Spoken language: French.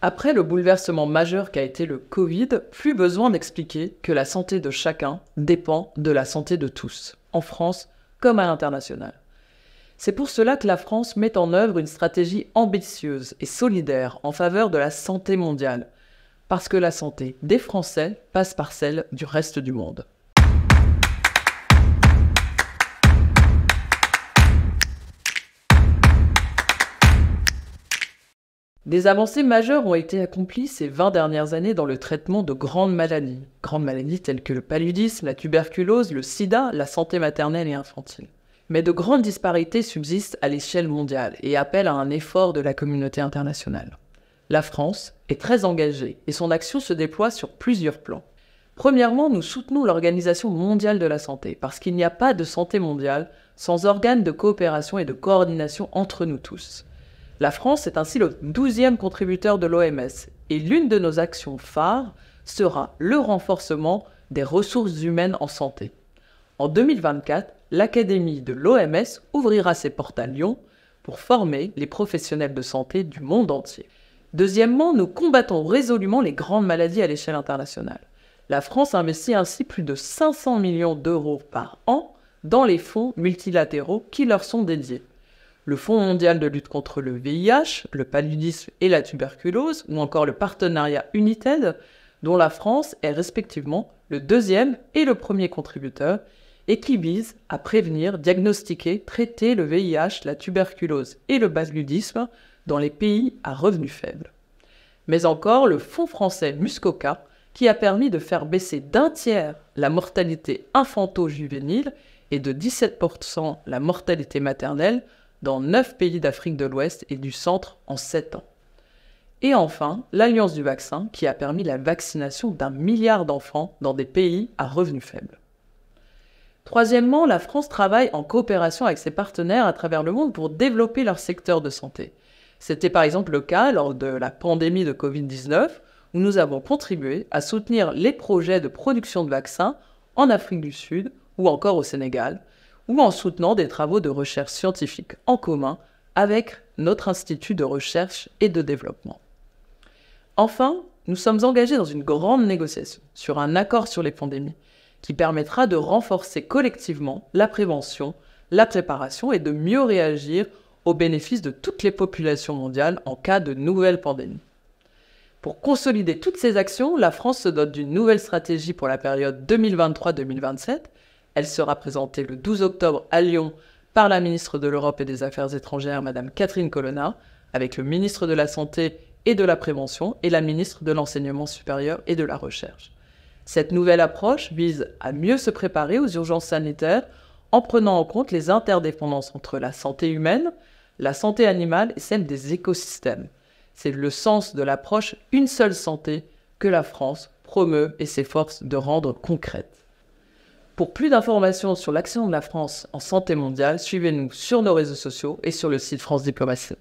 Après le bouleversement majeur qu'a été le Covid, plus besoin d'expliquer que la santé de chacun dépend de la santé de tous, en France comme à l'international. C'est pour cela que la France met en œuvre une stratégie ambitieuse et solidaire en faveur de la santé mondiale, parce que la santé des Français passe par celle du reste du monde. Des avancées majeures ont été accomplies ces 20 dernières années dans le traitement de grandes maladies. Grandes maladies telles que le paludisme, la tuberculose, le sida, la santé maternelle et infantile. Mais de grandes disparités subsistent à l'échelle mondiale et appellent à un effort de la communauté internationale. La France est très engagée et son action se déploie sur plusieurs plans. Premièrement, nous soutenons l'Organisation mondiale de la santé parce qu'il n'y a pas de santé mondiale sans organes de coopération et de coordination entre nous tous. La France est ainsi le douzième contributeur de l'OMS et l'une de nos actions phares sera le renforcement des ressources humaines en santé. En 2024, l'Académie de l'OMS ouvrira ses portes à Lyon pour former les professionnels de santé du monde entier. Deuxièmement, nous combattons résolument les grandes maladies à l'échelle internationale. La France investit ainsi plus de 500 millions d'euros par an dans les fonds multilatéraux qui leur sont dédiés le Fonds mondial de lutte contre le VIH, le paludisme et la tuberculose, ou encore le partenariat United, dont la France est respectivement le deuxième et le premier contributeur, et qui vise à prévenir, diagnostiquer, traiter le VIH, la tuberculose et le paludisme dans les pays à revenus faibles. Mais encore le Fonds français Muscoca, qui a permis de faire baisser d'un tiers la mortalité infanto-juvénile et de 17% la mortalité maternelle dans 9 pays d'Afrique de l'Ouest et du Centre en 7 ans. Et enfin, l'Alliance du vaccin qui a permis la vaccination d'un milliard d'enfants dans des pays à revenus faibles. Troisièmement, la France travaille en coopération avec ses partenaires à travers le monde pour développer leur secteur de santé. C'était par exemple le cas lors de la pandémie de Covid-19, où nous avons contribué à soutenir les projets de production de vaccins en Afrique du Sud ou encore au Sénégal, ou en soutenant des travaux de recherche scientifique en commun avec notre institut de recherche et de développement. Enfin, nous sommes engagés dans une grande négociation sur un accord sur les pandémies qui permettra de renforcer collectivement la prévention, la préparation et de mieux réagir au bénéfice de toutes les populations mondiales en cas de nouvelle pandémie. Pour consolider toutes ces actions, la France se dote d'une nouvelle stratégie pour la période 2023-2027 elle sera présentée le 12 octobre à Lyon par la ministre de l'Europe et des Affaires étrangères, Madame Catherine Colonna, avec le ministre de la Santé et de la Prévention et la ministre de l'Enseignement supérieur et de la Recherche. Cette nouvelle approche vise à mieux se préparer aux urgences sanitaires en prenant en compte les interdépendances entre la santé humaine, la santé animale et celle des écosystèmes. C'est le sens de l'approche Une seule santé que la France promeut et s'efforce de rendre concrète. Pour plus d'informations sur l'action de la France en santé mondiale, suivez-nous sur nos réseaux sociaux et sur le site France Diplomatie.